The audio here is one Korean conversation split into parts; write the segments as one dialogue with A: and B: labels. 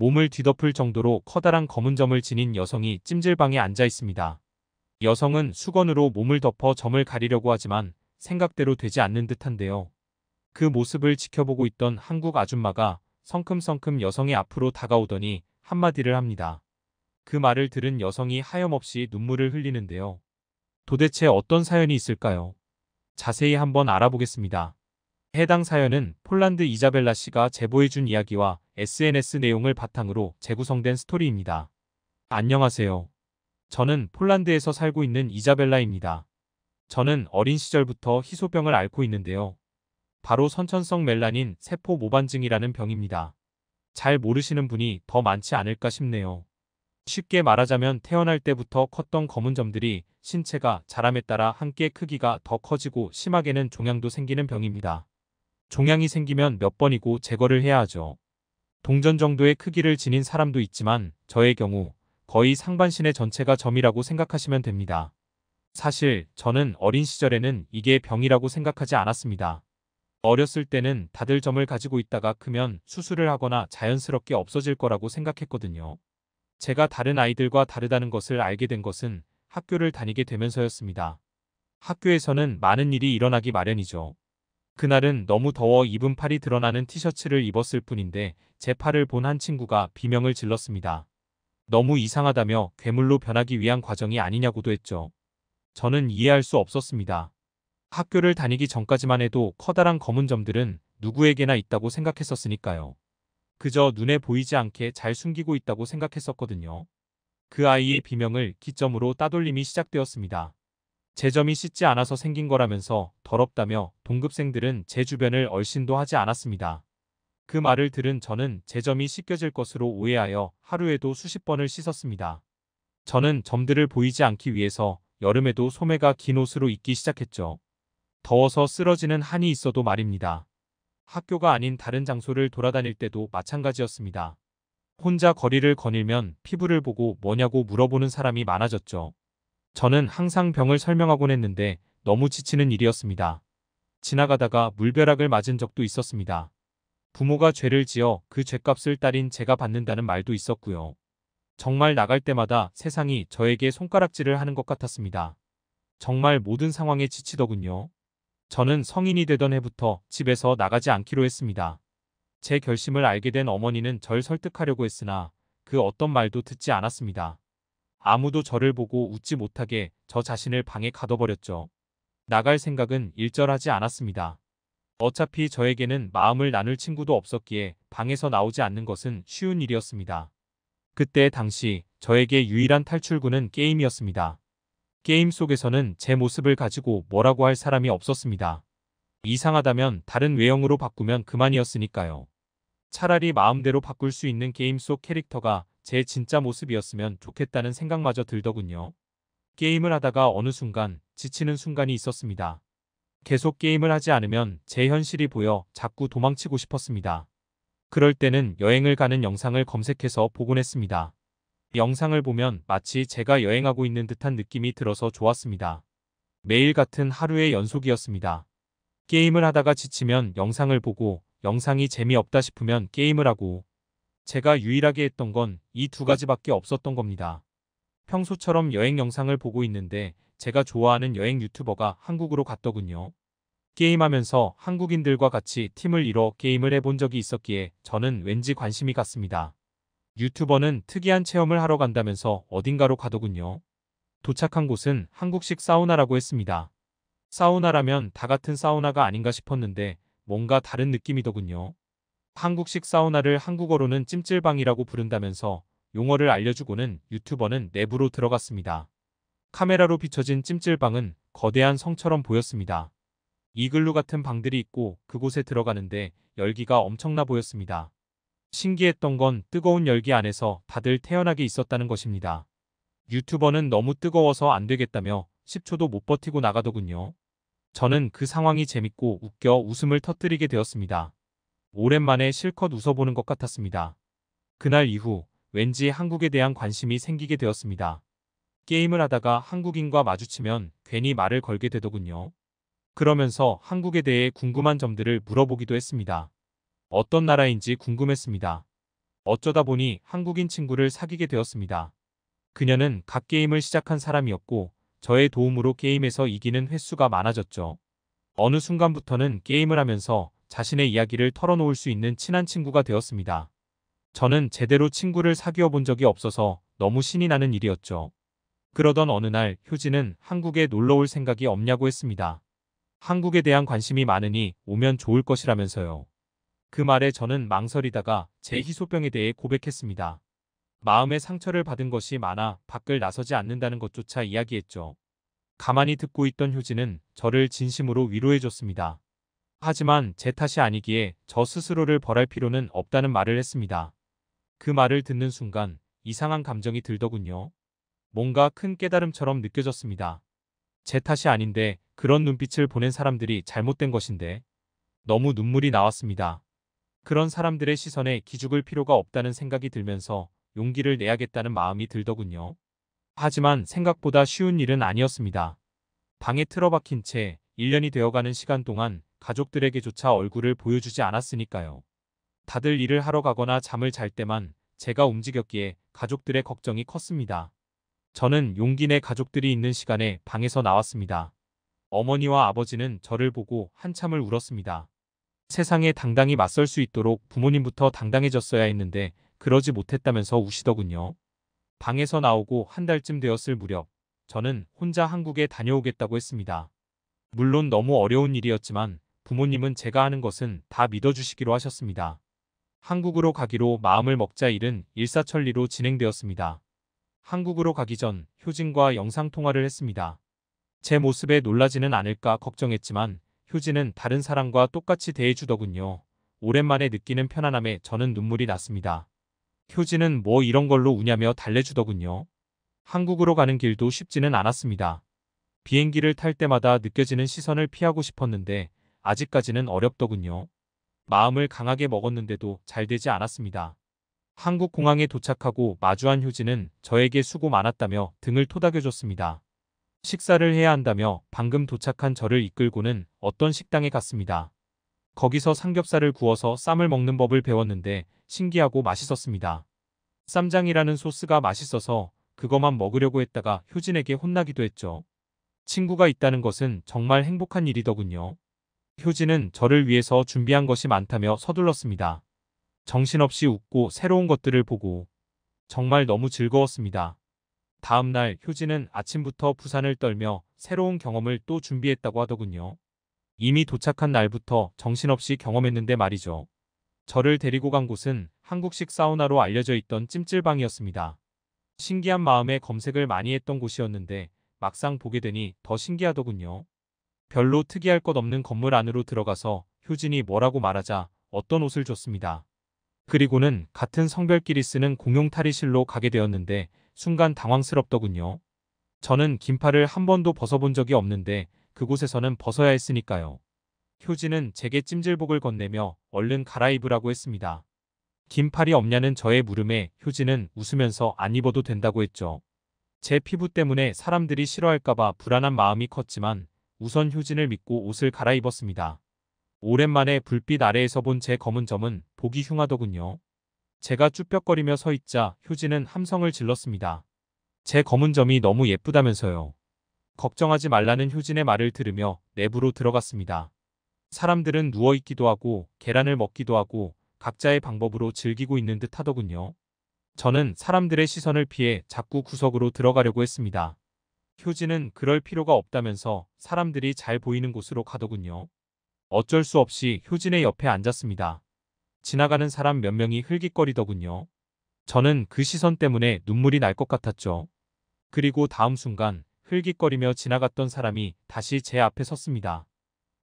A: 몸을 뒤덮을 정도로 커다란 검은 점을 지닌 여성이 찜질방에 앉아 있습니다. 여성은 수건으로 몸을 덮어 점을 가리려고 하지만 생각대로 되지 않는 듯한데요. 그 모습을 지켜보고 있던 한국 아줌마가 성큼성큼 여성의 앞으로 다가오더니 한마디를 합니다. 그 말을 들은 여성이 하염없이 눈물을 흘리는데요. 도대체 어떤 사연이 있을까요? 자세히 한번 알아보겠습니다. 해당 사연은 폴란드 이자벨라 씨가 제보해준 이야기와 SNS 내용을 바탕으로 재구성된 스토리입니다. 안녕하세요. 저는 폴란드에서 살고 있는 이자벨라입니다. 저는 어린 시절부터 희소병을 앓고 있는데요. 바로 선천성 멜라닌 세포 모반증이라는 병입니다. 잘 모르시는 분이 더 많지 않을까 싶네요. 쉽게 말하자면 태어날 때부터 컸던 검은 점들이 신체가 자람에 따라 함께 크기가 더 커지고 심하게는 종양도 생기는 병입니다. 종양이 생기면 몇 번이고 제거를 해야 하죠. 동전 정도의 크기를 지닌 사람도 있지만 저의 경우 거의 상반신의 전체가 점이라고 생각하시면 됩니다. 사실 저는 어린 시절에는 이게 병이라고 생각하지 않았습니다. 어렸을 때는 다들 점을 가지고 있다가 크면 수술을 하거나 자연스럽게 없어질 거라고 생각했거든요. 제가 다른 아이들과 다르다는 것을 알게 된 것은 학교를 다니게 되면서였습니다. 학교에서는 많은 일이 일어나기 마련이죠. 그날은 너무 더워 입은 팔이 드러나는 티셔츠를 입었을 뿐인데 제 팔을 본 한 친구가 비명을 질렀습니다. 너무 이상하다며 괴물로 변하기 위한 과정이 아니냐고도 했죠. 저는 이해할 수 없었습니다. 학교를 다니기 전까지만 해도 커다란 검은 점들은 누구에게나 있다고 생각했었으니까요. 그저 눈에 보이지 않게 잘 숨기고 있다고 생각했었거든요. 그 아이의 비명을 기점으로 따돌림이 시작되었습니다. 제점이 씻지 않아서 생긴 거라면서 더럽다며 동급생들은 제 주변을 얼씬도 하지 않았습니다. 그 말을 들은 저는 제점이 씻겨질 것으로 오해하여 하루에도 수십 번을 씻었습니다. 저는 점들을 보이지 않기 위해서 여름에도 소매가 긴 옷으로 입기 시작했죠. 더워서 쓰러지는 한이 있어도 말입니다. 학교가 아닌 다른 장소를 돌아다닐 때도 마찬가지였습니다. 혼자 거리를 거닐면 피부를 보고 뭐냐고 물어보는 사람이 많아졌죠. 저는 항상 병을 설명하곤 했는데 너무 지치는 일이었습니다. 지나가다가 물벼락을 맞은 적도 있었습니다. 부모가 죄를 지어 그 죄값을 딸인 제가 받는다는 말도 있었고요. 정말 나갈 때마다 세상이 저에게 손가락질을 하는 것 같았습니다. 정말 모든 상황에 지치더군요. 저는 성인이 되던 해부터 집에서 나가지 않기로 했습니다. 제 결심을 알게 된 어머니는 절 설득하려고 했으나 그 어떤 말도 듣지 않았습니다. 아무도 저를 보고 웃지 못하게 저 자신을 방에 가둬버렸죠. 나갈 생각은 일절하지 않았습니다. 어차피 저에게는 마음을 나눌 친구도 없었기에 방에서 나오지 않는 것은 쉬운 일이었습니다. 그때 당시 저에게 유일한 탈출구는 게임이었습니다. 게임 속에서는 제 모습을 가지고 뭐라고 할 사람이 없었습니다. 이상하다면 다른 외형으로 바꾸면 그만이었으니까요. 차라리 마음대로 바꿀 수 있는 게임 속 캐릭터가 제 진짜 모습이었으면 좋겠다는 생각마저 들더군요. 게임을 하다가 어느 순간 지치는 순간이 있었습니다. 계속 게임을 하지 않으면 제 현실이 보여 자꾸 도망치고 싶었습니다. 그럴 때는 여행을 가는 영상을 검색해서 보곤 했습니다. 영상을 보면 마치 제가 여행하고 있는 듯한 느낌이 들어서 좋았습니다. 매일 같은 하루의 연속이었습니다. 게임을 하다가 지치면 영상을 보고 영상이 재미없다 싶으면 게임을 하고 제가 유일하게 했던 건 이 두 가지밖에 없었던 겁니다. 평소처럼 여행 영상을 보고 있는데 제가 좋아하는 여행 유튜버가 한국으로 갔더군요. 게임하면서 한국인들과 같이 팀을 이뤄 게임을 해본 적이 있었기에 저는 왠지 관심이 갔습니다. 유튜버는 특이한 체험을 하러 간다면서 어딘가로 가더군요. 도착한 곳은 한국식 사우나라고 했습니다. 사우나라면 다 같은 사우나가 아닌가 싶었는데 뭔가 다른 느낌이더군요. 한국식 사우나를 한국어로는 찜질방이라고 부른다면서 용어를 알려주고는 유튜버는 내부로 들어갔습니다. 카메라로 비춰진 찜질방은 거대한 성처럼 보였습니다. 이글루 같은 방들이 있고 그곳에 들어가는데 열기가 엄청나 보였습니다. 신기했던 건 뜨거운 열기 안에서 다들 태연하게 있었다는 것입니다. 유튜버는 너무 뜨거워서 안 되겠다며 10초도 못 버티고 나가더군요. 저는 그 상황이 재밌고 웃겨 웃음을 터뜨리게 되었습니다. 오랜만에 실컷 웃어보는 것 같았습니다. 그날 이후 왠지 한국에 대한 관심이 생기게 되었습니다. 게임을 하다가 한국인과 마주치면 괜히 말을 걸게 되더군요. 그러면서 한국에 대해 궁금한 점들을 물어보기도 했습니다. 어떤 나라인지 궁금했습니다. 어쩌다 보니 한국인 친구를 사귀게 되었습니다. 그녀는 각 게임을 시작한 사람이었고 저의 도움으로 게임에서 이기는 횟수가 많아졌죠. 어느 순간부터는 게임을 하면서 자신의 이야기를 털어놓을 수 있는 친한 친구가 되었습니다. 저는 제대로 친구를 사귀어 본 적이 없어서 너무 신이 나는 일이었죠. 그러던 어느 날 효진은 한국에 놀러 올 생각이 없냐고 했습니다. 한국에 대한 관심이 많으니 오면 좋을 것이라면서요. 그 말에 저는 망설이다가 제 희소병에 대해 고백했습니다. 마음의 상처를 받은 것이 많아 밖을 나서지 않는다는 것조차 이야기했죠. 가만히 듣고 있던 효진은 저를 진심으로 위로해줬습니다. 하지만 제 탓이 아니기에 저 스스로를 벌할 필요는 없다는 말을 했습니다. 그 말을 듣는 순간 이상한 감정이 들더군요. 뭔가 큰 깨달음처럼 느껴졌습니다. 제 탓이 아닌데 그런 눈빛을 보낸 사람들이 잘못된 것인데 너무 눈물이 나왔습니다. 그런 사람들의 시선에 기죽을 필요가 없다는 생각이 들면서 용기를 내야겠다는 마음이 들더군요. 하지만 생각보다 쉬운 일은 아니었습니다. 방에 틀어박힌 채 1년이 되어가는 시간 동안 가족들에게조차 얼굴을 보여주지 않았으니까요. 다들 일을 하러 가거나 잠을 잘 때만 제가 움직였기에 가족들의 걱정이 컸습니다. 저는 용기내 가족들이 있는 시간에 방에서 나왔습니다. 어머니와 아버지는 저를 보고 한참을 울었습니다. 세상에 당당히 맞설 수 있도록 부모님부터 당당해졌어야 했는데 그러지 못했다면서 우시더군요. 방에서 나오고 한 달쯤 되었을 무렵 저는 혼자 한국에 다녀오겠다고 했습니다. 물론 너무 어려운 일이었지만 부모님은 제가 하는 것은 다 믿어주시기로 하셨습니다. 한국으로 가기로 마음을 먹자 일은 일사천리로 진행되었습니다. 한국으로 가기 전 효진과 영상통화를 했습니다. 제 모습에 놀라지는 않을까 걱정했지만 효진은 다른 사람과 똑같이 대해주더군요. 오랜만에 느끼는 편안함에 저는 눈물이 났습니다. 효진은 뭐 이런 걸로 우냐며 달래주더군요. 한국으로 가는 길도 쉽지는 않았습니다. 비행기를 탈 때마다 느껴지는 시선을 피하고 싶었는데 아직까지는 어렵더군요. 마음을 강하게 먹었는데도 잘 되지 않았습니다. 한국공항에 도착하고 마주한 효진은 저에게 수고 많았다며 등을 토닥여줬습니다. 식사를 해야 한다며 방금 도착한 저를 이끌고는 어떤 식당에 갔습니다. 거기서 삼겹살을 구워서 쌈을 먹는 법을 배웠는데 신기하고 맛있었습니다. 쌈장이라는 소스가 맛있어서 그것만 먹으려고 했다가 효진에게 혼나기도 했죠. 친구가 있다는 것은 정말 행복한 일이더군요. 효진은 저를 위해서 준비한 것이 많다며 서둘렀습니다. 정신없이 웃고 새로운 것들을 보고 정말 너무 즐거웠습니다. 다음 날 효진은 아침부터 부산을 떨며 새로운 경험을 또 준비했다고 하더군요. 이미 도착한 날부터 정신없이 경험했는데 말이죠. 저를 데리고 간 곳은 한국식 사우나로 알려져 있던 찜질방이었습니다. 신기한 마음에 검색을 많이 했던 곳이었는데 막상 보게 되니 더 신기하더군요. 별로 특이할 것 없는 건물 안으로 들어가서 효진이 뭐라고 말하자 어떤 옷을 줬습니다. 그리고는 같은 성별끼리 쓰는 공용 탈의실로 가게 되었는데 순간 당황스럽더군요. 저는 긴팔을 한 번도 벗어본 적이 없는데 그곳에서는 벗어야 했으니까요. 효진은 제게 찜질복을 건네며 얼른 갈아입으라고 했습니다. 긴팔이 없냐는 저의 물음에 효진은 웃으면서 안 입어도 된다고 했죠. 제 피부 때문에 사람들이 싫어할까봐 불안한 마음이 컸지만 우선 효진을 믿고 옷을 갈아입었습니다. 오랜만에 불빛 아래에서 본 제 검은 점은 보기 흉하더군요. 제가 쭈뼛거리며 서 있자 효진은 함성을 질렀습니다. 제 검은 점이 너무 예쁘다면서요. 걱정하지 말라는 효진의 말을 들으며 내부로 들어갔습니다. 사람들은 누워있기도 하고 계란을 먹기도 하고 각자의 방법으로 즐기고 있는 듯 하더군요. 저는 사람들의 시선을 피해 자꾸 구석으로 들어가려고 했습니다. 효진은 그럴 필요가 없다면서 사람들이 잘 보이는 곳으로 가더군요. 어쩔 수 없이 효진의 옆에 앉았습니다. 지나가는 사람 몇 명이 흘깃거리더군요. 저는 그 시선 때문에 눈물이 날 것 같았죠. 그리고 다음 순간 흘깃거리며 지나갔던 사람이 다시 제 앞에 섰습니다.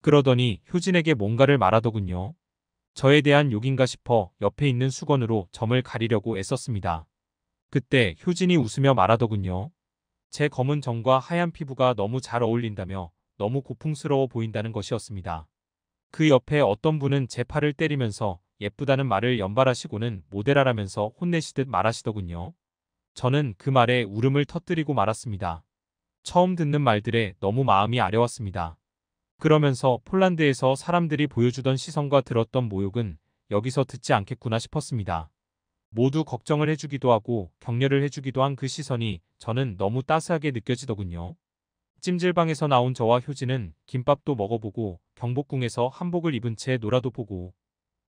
A: 그러더니 효진에게 뭔가를 말하더군요. 저에 대한 욕인가 싶어 옆에 있는 수건으로 점을 가리려고 애썼습니다. 그때 효진이 웃으며 말하더군요. 제 검은 정과 하얀 피부가 너무 잘 어울린다며 너무 고풍스러워 보인다는 것이었습니다. 그 옆에 어떤 분은 제 팔을 때리면서 예쁘다는 말을 연발하시고는 모델하라면서 혼내시듯 말하시더군요. 저는 그 말에 울음을 터뜨리고 말았습니다. 처음 듣는 말들에 너무 마음이 아려왔습니다 그러면서 폴란드에서 사람들이 보여주던 시선과 들었던 모욕은 여기서 듣지 않겠구나 싶었습니다. 모두 걱정을 해주기도 하고 격려를 해주기도 한 그 시선이 저는 너무 따스하게 느껴지더군요. 찜질방에서 나온 저와 효진은 김밥도 먹어보고 경복궁에서 한복을 입은 채 놀아도 보고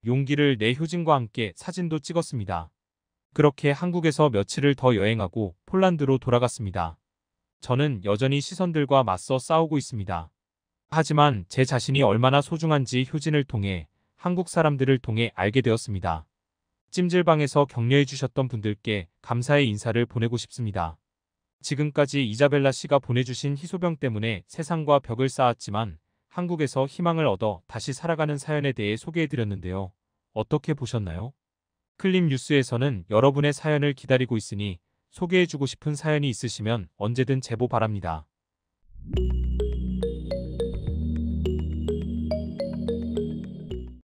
A: 용기를 내 효진과 함께 사진도 찍었습니다. 그렇게 한국에서 며칠을 더 여행하고 폴란드로 돌아갔습니다. 저는 여전히 시선들과 맞서 싸우고 있습니다. 하지만 제 자신이 얼마나 소중한지 효진을 통해 한국 사람들을 통해 알게 되었습니다. 찜질방에서 격려해주셨던 분들께 감사의 인사를 보내고 싶습니다. 지금까지 이자벨라 씨가 보내주신 희소병 때문에 세상과 벽을 쌓았지만 한국에서 희망을 얻어 다시 살아가는 사연에 대해 소개해드렸는데요. 어떻게 보셨나요? 클립 뉴스에서는 여러분의 사연을 기다리고 있으니 소개해주고 싶은 사연이 있으시면 언제든 제보 바랍니다.